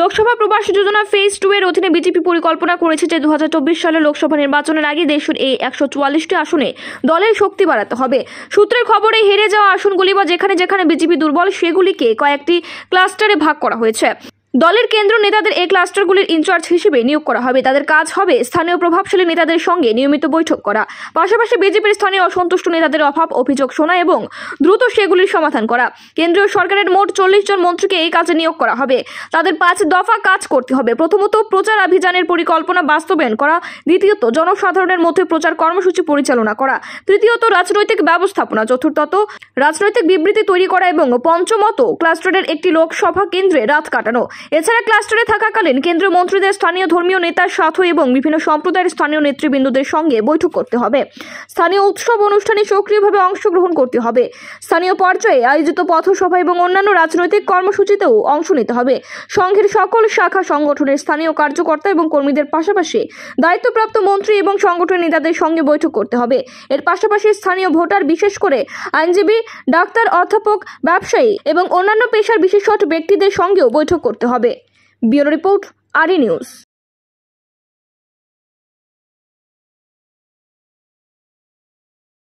লোকসভা প্রবাস যোজনা phase two এর অধীনে বিজেপি পরিকল্পনা করেছে যে দু সালে লোকসভা নির্বাচনের আগে দেশের এই একশো চুয়াল্লিশটি আসনে দলের শক্তি বাড়াতে হবে সূত্রের খবরে হেরে যাওয়া আসনগুলি বা যেখানে যেখানে বিজেপি দুর্বল সেগুলিকে কয়েকটি ক্লাস্টারে ভাগ করা হয়েছে দলের কেন্দ্র নেতাদের এই ক্লাস্টারগুলির ইনচার্জ হিসেবে নিয়োগ করা হবে তাদের কাজ হবে স্থানীয় প্রভাবশালী নেতাদের সঙ্গে নিয়মিত বৈঠক করা পাশাপাশি বিজেপির স্থানীয় অসন্তুষ্ট নেতাদের অভাব অভিযোগ শোনা এবং দ্রুত সেগুলির সমাধান করা কেন্দ্রীয় সরকারের মোট চল্লিশ জন মন্ত্রীকে এই কাজে নিয়োগ করা হবে তাদের পাঁচ দফা কাজ করতে হবে প্রথমত প্রচার অভিযানের পরিকল্পনা বাস্তবায়ন করা দ্বিতীয়ত জনসাধারণের মধ্যে প্রচার কর্মসূচি পরিচালনা করা তৃতীয়ত রাজনৈতিক ব্যবস্থাপনা চতুর্থত রাজনৈতিক বিবৃতি তৈরি করা এবং পঞ্চমত ক্লাস্টারের একটি লোকসভা কেন্দ্রে রাত কাটানো এছাড়া ক্লাস্টারে থাকাকালীন কেন্দ্রীয় মন্ত্রীদের স্থানীয় ধর্মীয় নেতার সাথে এবং বিভিন্ন সম্প্রদায়ের স্থানীয় নেতৃবৃন্দদের সঙ্গে বৈঠক করতে হবে স্থানীয় উৎসব অনুষ্ঠানে সক্রিয়ভাবে অংশগ্রহণ করতে হবে স্থানীয় পর্যায়ে আয়োজিত পথসভা এবং অন্যান্য রাজনৈতিক কর্মসূচিতেও অংশ নিতে হবে সংঘের সকল শাখা সংগঠনের স্থানীয় কার্যকর্তা এবং কর্মীদের পাশাপাশি দায়িত্বপ্রাপ্ত মন্ত্রী এবং সংগঠন নেতাদের সঙ্গে বৈঠক করতে হবে এর পাশাপাশি স্থানীয় ভোটার বিশেষ করে আইনজীবী ডাক্তার অধ্যাপক ব্যবসায়ী এবং অন্যান্য পেশার বিশেষজ্ঞ ব্যক্তিদের সঙ্গেও বৈঠক করতে হবে হবে বিউরো রিপোর্ট আর নিউজ